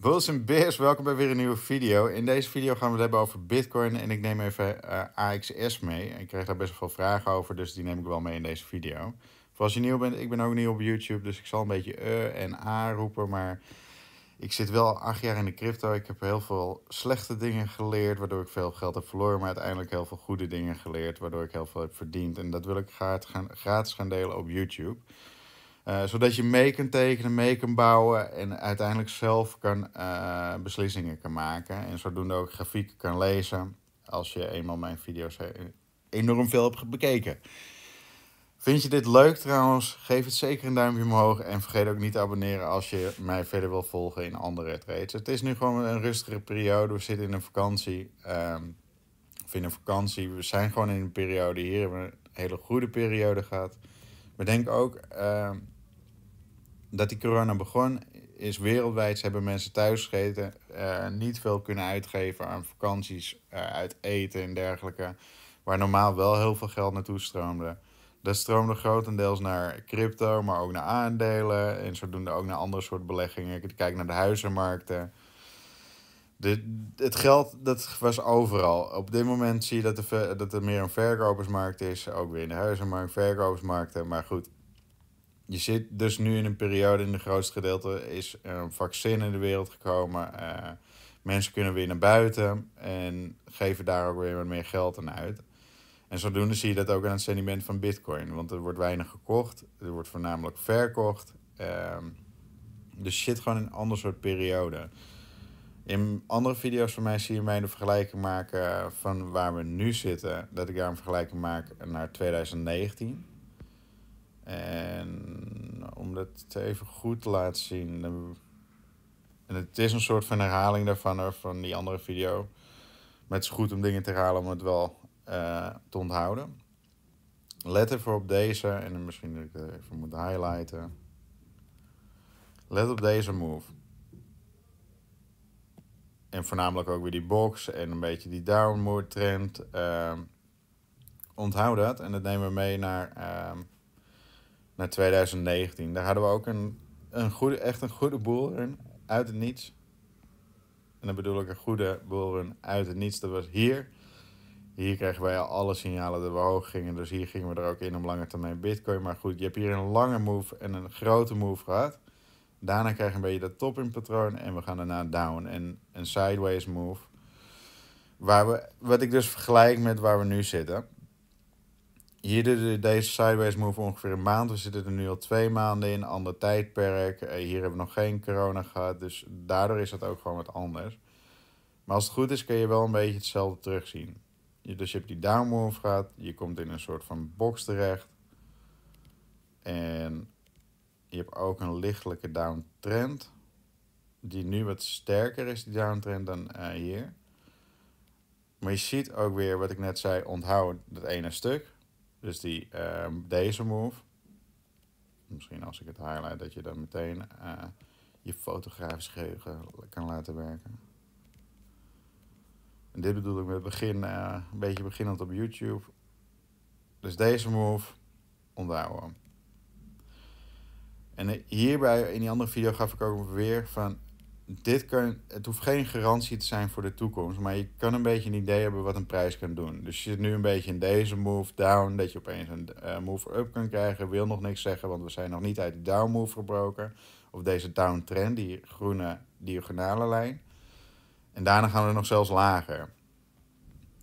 Bulls en welkom bij weer een nieuwe video. In deze video gaan we het hebben over Bitcoin en ik neem even eh, AXS mee. Ik kreeg daar best wel veel vragen over, dus die neem ik wel mee in deze video. Voor als je nieuw bent, ik ben ook nieuw op YouTube, dus ik zal een beetje uh en a roepen, maar ik zit wel acht jaar in de crypto. Ik heb heel veel slechte dingen geleerd, waardoor ik veel geld heb verloren, maar uiteindelijk heel veel goede dingen geleerd, waardoor ik heel veel heb verdiend. En dat wil ik gratis gaan delen op YouTube. Eh, zodat je mee kunt tekenen, mee kunt bouwen en uiteindelijk zelf kan, eh, beslissingen kan maken. En zodoende ook grafieken kan lezen als je eenmaal mijn video's enorm veel hebt bekeken. Vind je dit leuk trouwens? Geef het zeker een duimpje omhoog. En vergeet ook niet te abonneren als je mij verder wil volgen in andere trades. Het is nu gewoon een rustigere periode. We zitten in een vakantie. Um, of in een vakantie. We zijn gewoon in een periode. Hier hebben we een hele goede periode gehad. We denken ook ehm, dat die corona begon, is wereldwijd hebben mensen thuis eh, niet veel kunnen uitgeven aan vakanties, eh, uit eten en dergelijke. Waar normaal wel heel veel geld naartoe stroomde. Dat stroomde grotendeels naar crypto, maar ook naar aandelen. En zodoende ook naar andere soort beleggingen. Kijk naar de huizenmarkten. De, het geld dat was overal. Op dit moment zie je dat, de, dat er meer een verkopersmarkt is. Ook weer in de huizenmarkt, verkopersmarkten. Maar goed, je zit dus nu in een periode in de grootste gedeelte is er een vaccin in de wereld gekomen. Eh, mensen kunnen weer naar buiten en geven daar ook weer wat meer geld aan uit. En zodoende zie je dat ook aan het sentiment van Bitcoin. Want er wordt weinig gekocht, er wordt voornamelijk verkocht. Ehm, dus dus zit gewoon in een ander soort periode. In andere video's van mij zie je mij een vergelijking maken van waar we nu zitten. Dat ik daar een vergelijking maak naar 2019 het even goed laten zien. En het is een soort van herhaling daarvan, van die andere video. met het is goed om dingen te herhalen om het wel eh, te onthouden. Let even op deze, en misschien dat ik het even moet highlighten. Let op deze move. En voornamelijk ook weer die box en een beetje die downward trend. Ehm, onthoud dat en dat nemen we mee naar... Ehm, naar 2019. Daar hadden we ook een, een goede, echt een goede boelrun uit het niets. En dan bedoel ik een goede boelrun uit het niets. Dat was hier. Hier kregen wij al alle signalen dat we hoog gingen. Dus hier gingen we er ook in om lange termijn bitcoin. Maar goed, je hebt hier een lange move en een grote move gehad. Daarna krijg je een beetje dat top in patroon. En we gaan daarna down en een sideways move. Waar we, wat ik dus vergelijk met waar we nu zitten. Hier de, deze sideways move ongeveer een maand. We zitten er nu al twee maanden in, ander tijdperk. Eh, hier hebben we nog geen corona gehad, dus daardoor is dat ook gewoon wat anders. Maar als het goed is, kun je wel een beetje hetzelfde terugzien. dus je hebt die down move gehad, je komt in een soort van box terecht. En je hebt ook een lichtelijke downtrend. Die nu wat sterker is, die downtrend, dan eh, hier. Maar je ziet ook weer wat ik net zei, onthoud dat ene stuk. Dus die, ehm, deze move. Misschien als ik het highlight dat je dan meteen eh, je fotografisch geheugen kan laten werken. En dit bedoel ik met begin, eh, een beetje beginnend op YouTube. Dus deze move, onthouden. En eh, hierbij, in die andere video gaf ik ook weer van dit kan, het hoeft geen garantie te zijn voor de toekomst, maar je kan een beetje een idee hebben wat een prijs kan doen. Dus je zit nu een beetje in deze move down, dat je opeens een eh, move up kan krijgen. Wil nog niks zeggen, want we zijn nog niet uit de down move gebroken. Of deze downtrend, die groene diagonale lijn. En daarna gaan we nog zelfs lager.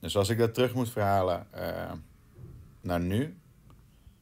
Dus als ik dat terug moet verhalen eh, naar nu,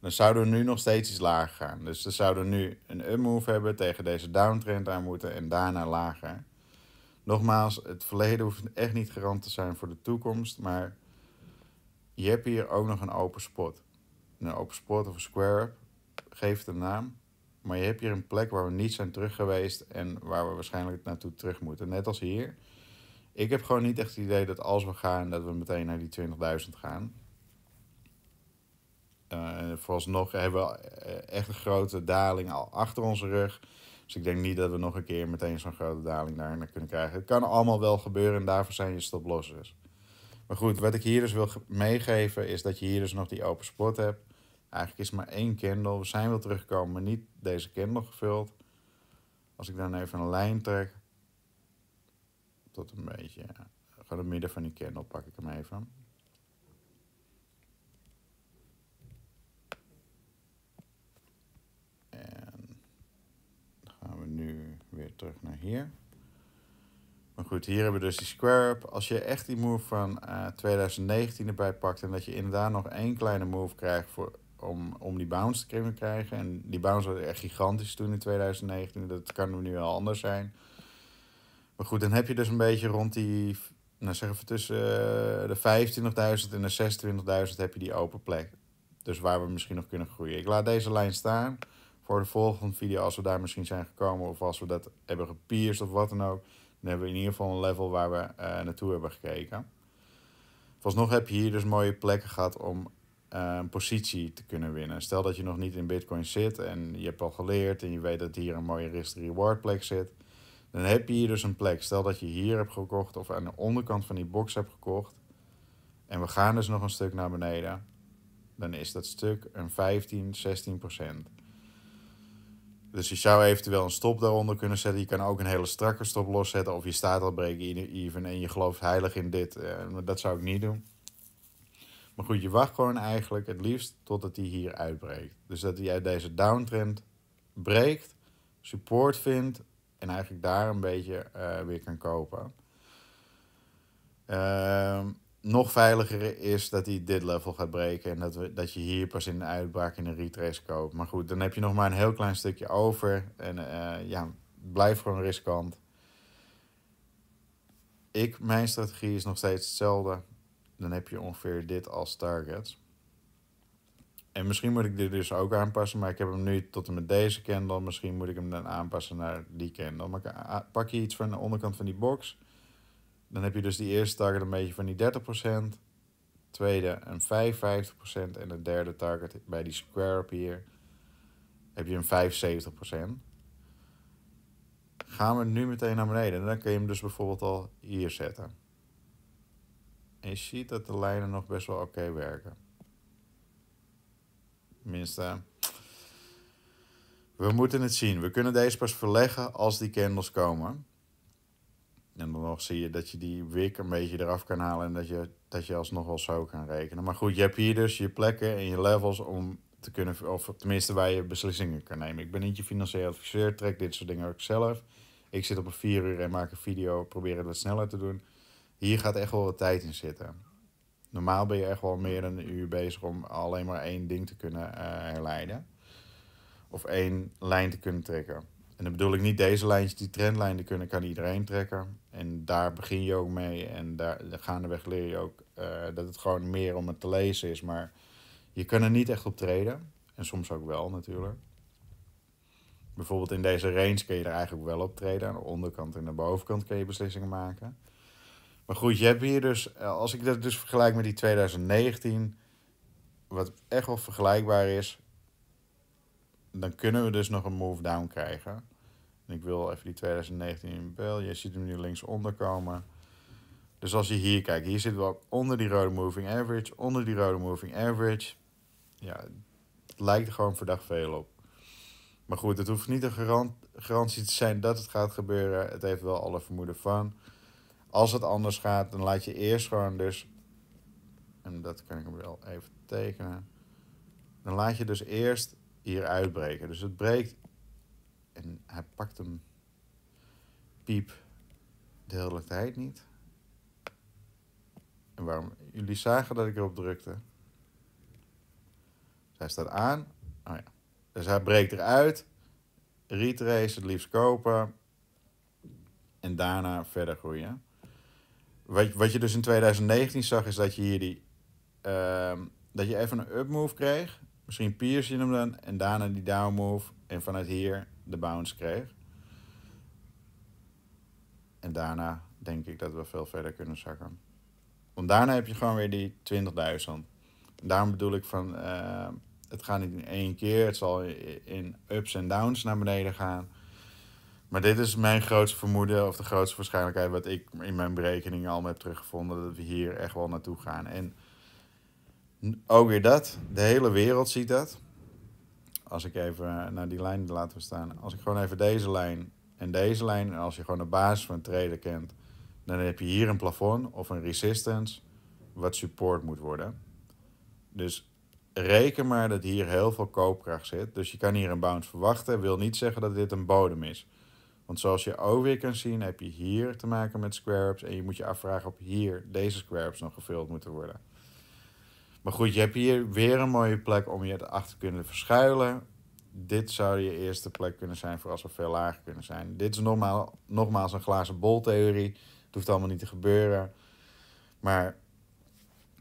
dan zouden we nu nog steeds iets lager gaan. Dus dan zouden we nu een up-move hebben tegen deze downtrend aan moeten en daarna lager. Nogmaals, het verleden hoeft echt niet garant te zijn voor de toekomst, maar je hebt hier ook nog een open spot. Een open spot of een square-up, geeft een naam. Maar je hebt hier een plek waar we niet zijn terug geweest en waar we waarschijnlijk naartoe terug moeten. Net als hier. Ik heb gewoon niet echt het idee dat als we gaan, dat we meteen naar die 20.000 gaan. Eh, nog hebben we eh, echt een grote daling al achter onze rug. Dus ik denk niet dat we nog een keer meteen zo'n grote daling daar naar kunnen krijgen. Het kan allemaal wel gebeuren en daarvoor zijn je stoplossers. Maar goed, wat ik hier dus wil meegeven is dat je hier dus nog die open spot hebt. Eigenlijk is maar één candle. We zijn wel teruggekomen, maar niet deze candle gevuld. Als ik dan even een lijn trek. Tot een beetje. Eh, gewoon het midden van die candle pak ik hem even. terug naar hier. Maar goed, hier hebben we dus die square up. Als je echt die move van 2019 eh, erbij pakt en dat je inderdaad nog één kleine move krijgt voor, om, om die bounce te kunnen krijgen. En die bounce was echt gigantisch toen in 2019. Dat kan nu wel anders zijn. Maar goed, dan heb je dus een beetje rond die, nou zeggen we tussen eh, de 25.000 en de 26.000 heb je die open plek. Dus waar we misschien nog kunnen groeien. Ik laat deze lijn staan voor de volgende video, als we daar misschien zijn gekomen of als we dat hebben gepierst of wat dan ook, dan hebben we in ieder geval een level waar we eh, naartoe hebben gekeken. Vooralsnog heb je hier dus mooie plekken gehad om eh, een positie te kunnen winnen. Stel dat je nog niet in Bitcoin zit en je hebt al geleerd en je weet dat hier een mooie risk-reward plek zit. Dan heb je hier dus een plek. Stel dat je hier hebt gekocht of aan de onderkant van die box hebt gekocht. En we gaan dus nog een stuk naar beneden. Dan is dat stuk een 15, 16 procent. Dus je zou eventueel een stop daaronder kunnen zetten. Je kan ook een hele strakke stop loszetten. Of je staat al breken even en je gelooft heilig in dit. Eh, maar dat zou ik niet doen. Maar goed, je wacht gewoon eigenlijk het liefst totdat hij hier uitbreekt. Dus dat hij uit deze downtrend breekt, support vindt en eigenlijk daar een beetje eh, weer kan kopen. Uh, nog veiliger is dat hij dit level gaat breken. En dat, we, dat je hier pas in de uitbraak in een retrace koopt. Maar goed, dan heb je nog maar een heel klein stukje over. En eh, ja, blijf gewoon riskant. Ik, mijn strategie is nog steeds hetzelfde. Dan heb je ongeveer dit als target. En misschien moet ik dit dus ook aanpassen. Maar ik heb hem nu tot en met deze candle. Misschien moet ik hem dan aanpassen naar die candle. Maar eh, pak je iets van de onderkant van die box dan heb je dus die eerste target een beetje van die 30%, tweede een 55% en de derde target bij die square up hier heb je een 75%. Gaan we nu meteen naar beneden. dan kun je hem dus bijvoorbeeld al hier zetten. En je ziet dat de lijnen nog best wel oké werken. Tenminste, we moeten het zien. We kunnen deze pas verleggen als die candles komen. En dan nog zie je dat je die wik een beetje eraf kan halen en dat je, dat je alsnog wel zo kan rekenen. Maar goed, je hebt hier dus je plekken en je levels om te kunnen, of tenminste waar je beslissingen kan nemen. Ik ben niet je financieel adviseur, trek dit soort dingen ook zelf. Ik zit op een vier uur en maak een video, probeer het wat sneller te doen. Hier gaat echt wel wat tijd in zitten. Normaal ben je echt wel meer dan een uur bezig om alleen maar één ding te kunnen eh, herleiden. Of één lijn te kunnen trekken. En dan bedoel ik niet deze lijntjes, die trendlijnen kunnen, kan iedereen trekken. En daar begin je ook mee. En daar, gaandeweg leer je ook eh, dat het gewoon meer om het te lezen is. Maar je kan er niet echt op treden. En soms ook wel natuurlijk. Bijvoorbeeld in deze range kun je er eigenlijk wel op treden. Aan de onderkant en de bovenkant kun je beslissingen maken. Maar goed, je hebt hier dus, eh, als ik dat dus vergelijk met die 2019, wat echt wel vergelijkbaar is, dan kunnen we dus nog een move down krijgen. ik wil even die 2019 in beeld. Je ziet hem nu linksonder komen. Dus als je hier kijkt, hier zitten we ook onder die rode moving average, onder die rode moving average. Ja, het lijkt er gewoon verdacht veel op. Maar goed, het hoeft niet een garantie te zijn dat het gaat gebeuren. Het heeft wel alle vermoeden van. Als het anders gaat, dan laat je eerst gewoon dus... En dat kan ik hem wel even tekenen. Dan laat je dus eerst hier uitbreken. Dus het breekt en hij pakt hem piep de hele tijd niet. En waarom? Jullie zagen dat ik erop drukte. hij staat aan. Oh ja. Dus hij breekt eruit. Retrace, het liefst kopen. En daarna verder groeien. Wat, wat je dus in 2019 zag, is dat je hier die... Ehm, dat je even een upmove kreeg. Misschien Piers hem dan en daarna die down move en vanuit hier de bounce kreeg. En daarna denk ik dat we veel verder kunnen zakken. Want daarna heb je gewoon weer die 20.000. Daarom bedoel ik van, eh, het gaat niet in één keer. Het zal in ups en downs naar beneden gaan. Maar dit is mijn grootste vermoeden, of de grootste waarschijnlijkheid, wat ik in mijn berekeningen al heb teruggevonden, dat we hier echt wel naartoe gaan. En ook weer dat. De hele wereld ziet dat. Als ik even naar die lijn laten we staan. Als ik gewoon even deze lijn en deze lijn. En als je gewoon de basis van treden kent. Dan heb je hier een plafond of een resistance. Wat support moet worden. Dus reken maar dat hier heel veel koopkracht zit. Dus je kan hier een bounce verwachten. Wil niet zeggen dat dit een bodem is. Want zoals je ook weer kan zien, heb je hier te maken met square ups. En je moet je afvragen of hier deze square ups nog gevuld moeten worden. Maar goed, je hebt hier weer een mooie plek om je erachter te kunnen verschuilen. Dit zou je eerste plek kunnen zijn voor als we veel lager kunnen zijn. Dit is normaal, nogmaals een glazen bol theorie. Het hoeft allemaal niet te gebeuren. Maar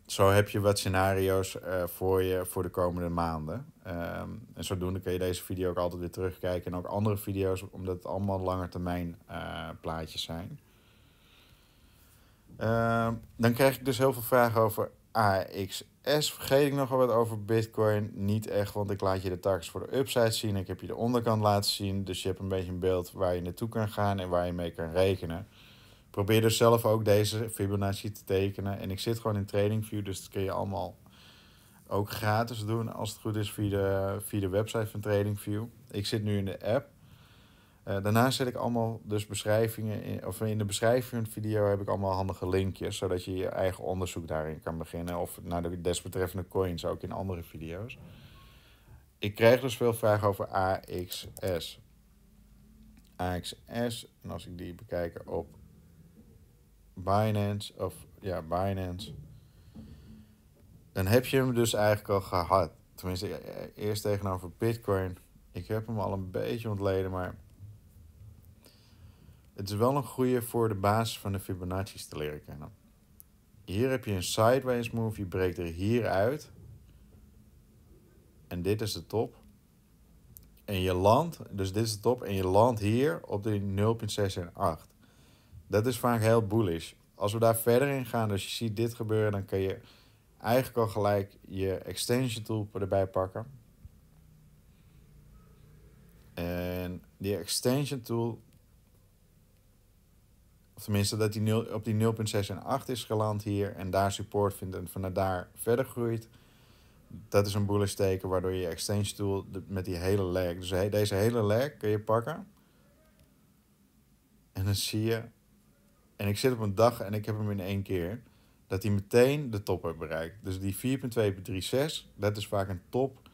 zo heb je wat scenario's eh, voor je voor de komende maanden. Ehm, en zodoende kun je deze video ook altijd weer terugkijken. En ook andere video's, omdat het allemaal lange termijn eh, plaatjes zijn. Ehm, dan krijg ik dus heel veel vragen over AX S vergeet ik nogal wat over Bitcoin. Niet echt, want ik laat je de tax voor de upside zien. Ik heb je de onderkant laten zien. Dus je hebt een beetje een beeld waar je naartoe kan gaan en waar je mee kan rekenen. Probeer dus zelf ook deze Fibonacci te tekenen. En ik zit gewoon in TradingView, dus dat kun je allemaal ook gratis doen als het goed is via de, via de website van TradingView. Ik zit nu in de app. Eh, daarnaast zet ik allemaal dus beschrijvingen, in, of in de beschrijving van de video heb ik allemaal handige linkjes, zodat je je eigen onderzoek daarin kan beginnen. Of naar de desbetreffende coins, ook in andere video's. Ik krijg dus veel vragen over AXS. AXS, en als ik die bekijk op Binance, of ja, Binance, dan heb je hem dus eigenlijk al gehad. Tenminste, e-, eerst tegenover Bitcoin. Ik heb hem al een beetje ontleden, maar het is wel een goede voor de basis van de Fibonacci's te leren kennen. Hier heb je een sideways move, je breekt er hier uit. En dit is de top. En je landt, dus dit is de top, en je landt hier op die 8. Dat is vaak heel bullish. Als we daar verder in gaan, dus je ziet dit gebeuren, dan kun je eigenlijk al gelijk je extension tool erbij pakken. En die extension tool of tenminste dat hij op die 0,6 en 8 is geland hier en daar support vindt en vanuit daar verder groeit. Dat is een bullish teken waardoor je exchange tool met die hele leg. dus deze hele leg kun je pakken. En dan zie je, en ik zit op een dag en ik heb hem in één keer, dat hij meteen de top heeft bereikt. Dus die 4.2.3.6, dat is vaak een top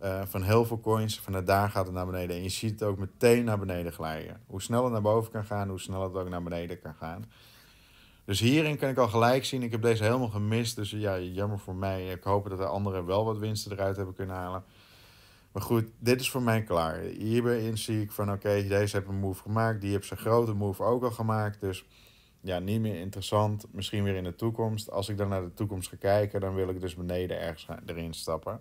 eh, van heel veel coins. Vanuit daar gaat het naar beneden. En je ziet het ook meteen naar beneden glijden. Hoe snel het naar boven kan gaan, hoe snel het ook naar beneden kan gaan. Dus hierin kan ik al gelijk zien. Ik heb deze helemaal gemist. Dus ja, jammer voor mij. Ik hoop dat de anderen wel wat winsten eruit hebben kunnen halen. Maar goed, dit is voor mij klaar. Hierbij zie ik van oké, deze heeft een move gemaakt. Die heeft zijn grote move ook al gemaakt. Dus ja, niet meer interessant. Misschien weer in de toekomst. Als ik dan naar de toekomst ga kijken, dan wil ik dus beneden ergens erin stappen.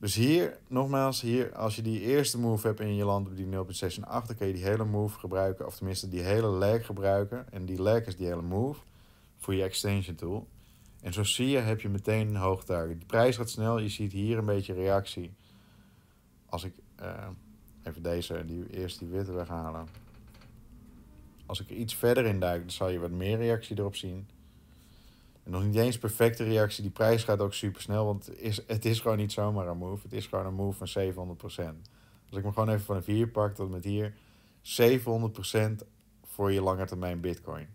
Dus hier, nogmaals, hier, als je die eerste move hebt in je land op die 0.68, dan kun je die hele move gebruiken, of tenminste die hele leg gebruiken. En die leg is die hele move voor je extension tool. En zo zie je, heb je meteen een hoogte target. De prijs gaat snel, je ziet hier een beetje reactie. Als ik eh, even deze, die, eerst die witte weghalen. Als ik er iets verder in duik, dan zal je wat meer reactie erop zien nog niet eens perfecte reactie. Die prijs gaat ook super snel. Want het is, het is gewoon niet zomaar een move. Het is gewoon een move van 700%. Als ik me gewoon even van een 4 pak tot met hier. 700% voor je lange termijn bitcoin.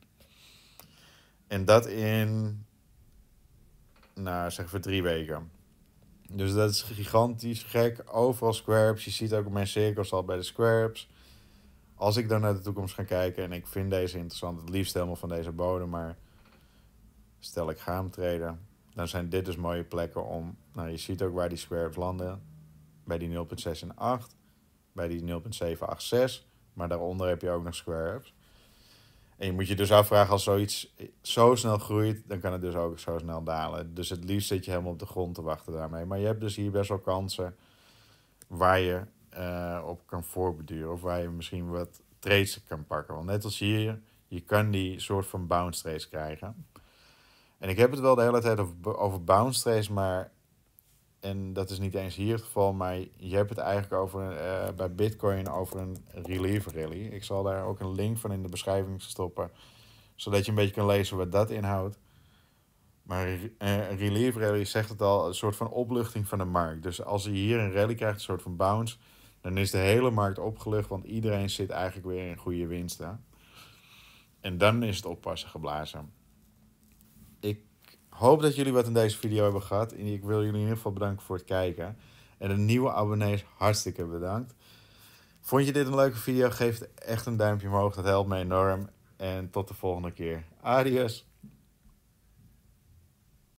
En dat in, nou zeg voor drie weken. Dus dat is gigantisch gek. Overal squares. Je ziet ook mijn cirkels al bij de squares. Als ik dan naar de toekomst ga kijken en ik vind deze interessant, het liefst helemaal van deze bodem, maar Stel ik ga hem dan zijn dit dus mooie plekken om. Nou, je ziet ook waar die squares landen. Bij die 0,6 bij die 0,786. Maar daaronder heb je ook nog square En je moet je dus afvragen, als zoiets zo snel groeit, dan kan het dus ook zo snel dalen. Dus het liefst zit je helemaal op de grond te wachten daarmee. Maar je hebt dus hier best wel kansen waar je eh, op kan voorbeduren. Of waar je misschien wat trades kan pakken. Want net als hier, je kan die soort van bounce trades krijgen. En ik heb het wel de hele tijd over, bounce trace, maar. En dat is niet eens hier het geval, maar je hebt het eigenlijk over, eh, bij Bitcoin over een relief rally. Ik zal daar ook een link van in de beschrijving stoppen, zodat je een beetje kan lezen wat dat inhoudt. Maar een relief rally zegt het al, een soort van opluchting van de markt. Dus als je hier een rally krijgt, een soort van bounce, dan is de hele markt opgelucht, want iedereen zit eigenlijk weer in goede winsten. En dan is het oppassen geblazen hoop dat jullie wat in deze video hebben gehad. ik wil jullie in ieder geval bedanken voor het kijken. En de nieuwe abonnees hartstikke bedankt. Vond je dit een leuke video? Geef echt een duimpje omhoog. Dat helpt me enorm. En tot de volgende keer. Adios.